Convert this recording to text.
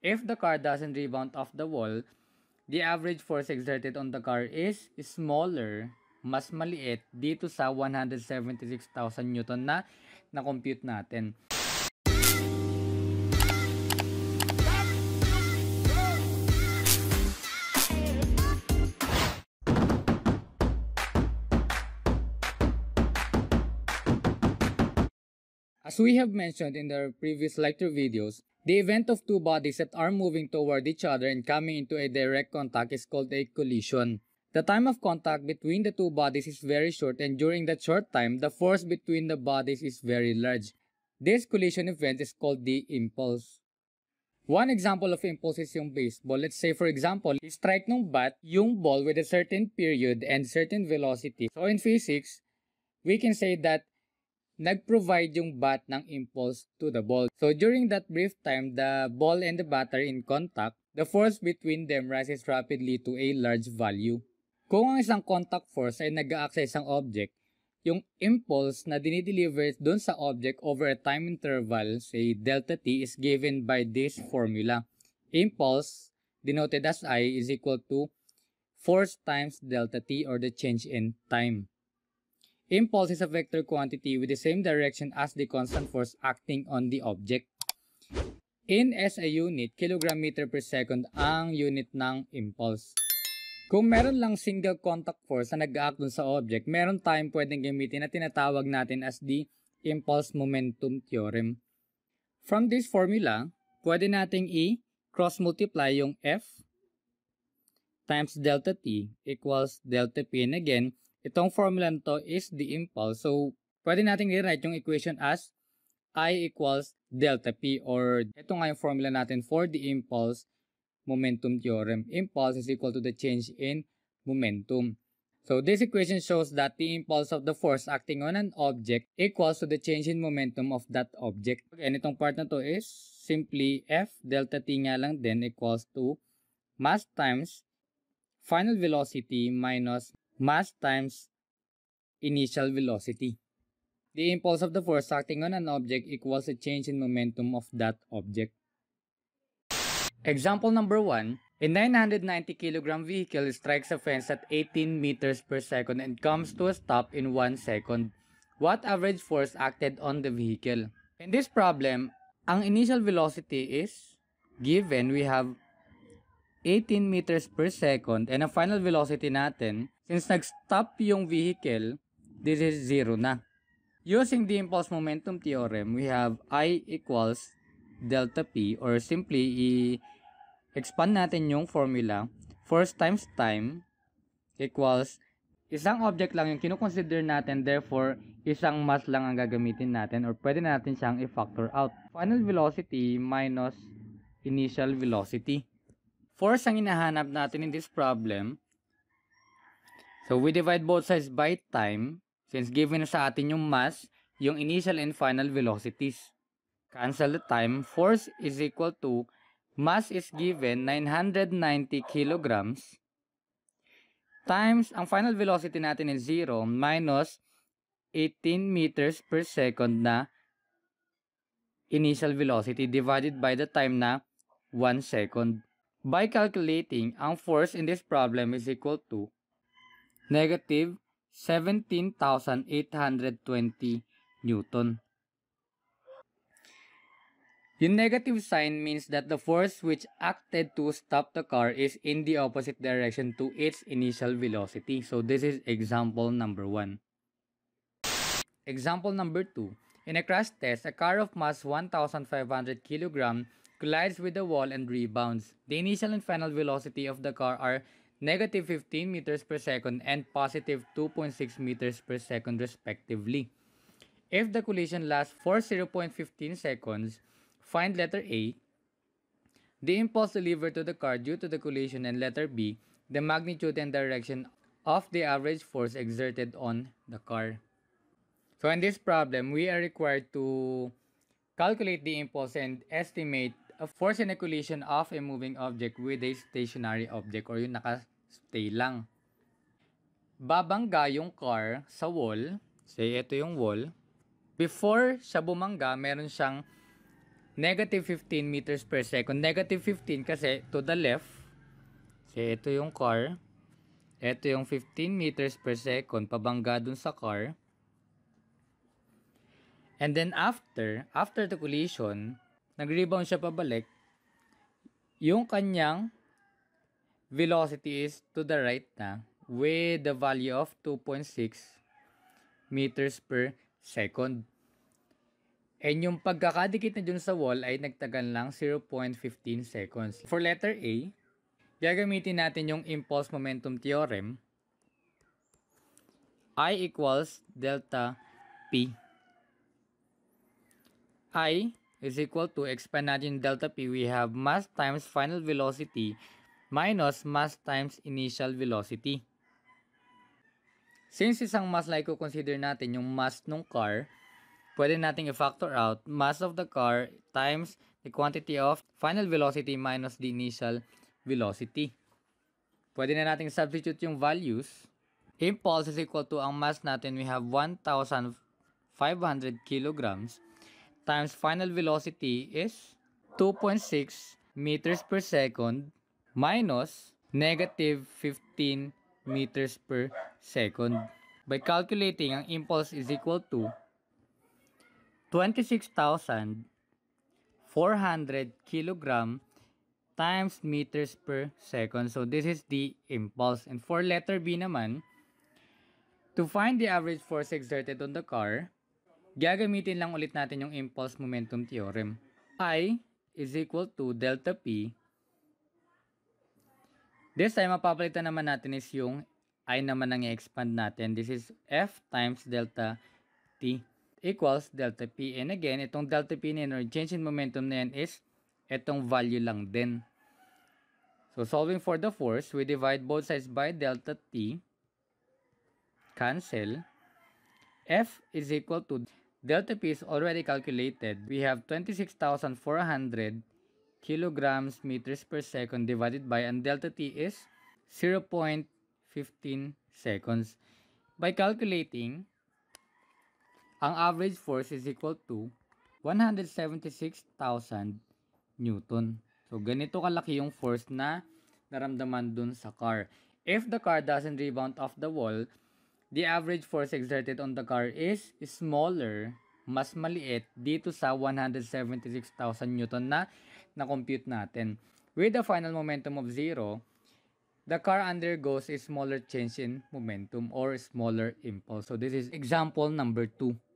If the car doesn't rebound off the wall, the average force exerted on the car is smaller, mas maliit dito sa 176,000 Newton na na-compute natin. As we have mentioned in our previous lecture videos, the event of two bodies that are moving toward each other and coming into a direct contact is called a collision. The time of contact between the two bodies is very short and during that short time, the force between the bodies is very large. This collision event is called the impulse. One example of impulse is yung baseball. Let's say for example, strike ng bat yung ball with a certain period and certain velocity. So in physics, we can say that nag-provide yung bat ng impulse to the ball. So during that brief time, the ball and the batter in contact, the force between them rises rapidly to a large value. Kung ang isang contact force ay nag sa isang object, yung impulse na dinideliver doon sa object over a time interval, say delta t, is given by this formula. Impulse, denoted as I, is equal to force times delta t or the change in time. Impulse is a vector quantity with the same direction as the constant force acting on the object. In SI unit, kilogram meter per second ang unit ng impulse. Kung meron lang single contact force na nag-act dun sa object, meron tayong pwedeng gamitin na tinatawag natin as the impulse momentum theorem. From this formula, pwede nating i-cross-multiply yung F times delta t equals delta p. And again, Itong formula nito is the impulse. So, pwede natin i-write yung equation as I equals delta P or ito nga yung formula natin for the impulse momentum theorem. Impulse is equal to the change in momentum. So this equation shows that the impulse of the force acting on an object equals to the change in momentum of that object. Again, itong part na to is simply F delta T nga lang then equals to mass times final velocity minus mass times initial velocity. The impulse of the force acting on an object equals the change in momentum of that object. Example number 1. A 990 kg vehicle strikes a fence at 18 meters per second and comes to a stop in 1 second. What average force acted on the vehicle? In this problem, ang initial velocity is given we have 18 meters per second and ang final velocity natin, since nag-stop yung vehicle, this is zero na. Using the impulse momentum theorem, we have I equals delta P or simply i-expand natin yung formula. Force times time equals isang object lang yung kinukonsider natin, therefore, isang mass lang ang gagamitin natin or pwede natin siyang i-factor out. Final velocity minus initial velocity force ang hinahanap natin in this problem. So, we divide both sides by time since given sa atin yung mass, yung initial and final velocities. Cancel the time. Force is equal to mass is given 990 kilograms times ang final velocity natin is 0 minus 18 meters per second na initial velocity divided by the time na 1 second. By calculating, ang force in this problem is equal to negative 17,820 Newton. The negative sign means that the force which acted to stop the car is in the opposite direction to its initial velocity. So this is example number 1. Example number 2. In a crash test, a car of mass 1,500 kilogram collides with the wall and rebounds. The initial and final velocity of the car are negative 15 meters per second and positive 2.6 meters per second respectively. If the collision lasts for 0.15 seconds, find letter A, the impulse delivered to the car due to the collision and letter B, the magnitude and direction of the average force exerted on the car. So in this problem, we are required to calculate the impulse and estimate A force inoculation of a moving object with a stationary object or yung naka-stay lang. Babangga yung car sa wall, say ito yung wall, before siya bumangga, meron siyang negative 15 meters per second. Negative 15 kasi to the left, say ito yung car, ito yung 15 meters per second, pabangga dun sa car. And then after, after the collision, nag-rebound siya pabalik, yung kanyang velocity is to the right na with the value of 2.6 meters per second. And yung pagkakadikit na dun sa wall ay nagtagal lang 0.15 seconds. For letter A, gagamitin natin yung impulse momentum theorem. I equals delta P. I is equal to expand natin delta p. We have mass times final velocity minus mass times initial velocity. Since isang mass na ko consider natin yung mass ng car, pwede nating i-factor out mass of the car times the quantity of final velocity minus the initial velocity. Pwede na nating substitute yung values. Impulse is equal to ang mass natin we have 1,500 kilograms times final velocity is 2.6 meters per second minus negative 15 meters per second. By calculating, ang impulse is equal to 26,400 kilogram times meters per second. So this is the impulse. And for letter B naman, to find the average force exerted on the car, gagamitin lang ulit natin yung impulse momentum theorem. I is equal to delta P. This time, mapapalitan naman natin is yung I naman ang expand natin. This is F times delta T equals delta P. And again, itong delta P na yun, or change in momentum na yan is itong value lang din. So, solving for the force, we divide both sides by delta T. Cancel. F is equal to Delta P is already calculated. We have 26,400 kilograms meters per second divided by and delta T is 0.15 seconds. By calculating, ang average force is equal to 176,000 Newton. So, ganito kalaki yung force na naramdaman dun sa car. If the car doesn't rebound off the wall, The average force exerted on the car is smaller, mas maliit dito sa 176,000 Newton na na-compute natin. With the final momentum of zero, the car undergoes a smaller change in momentum or smaller impulse. So this is example number 2.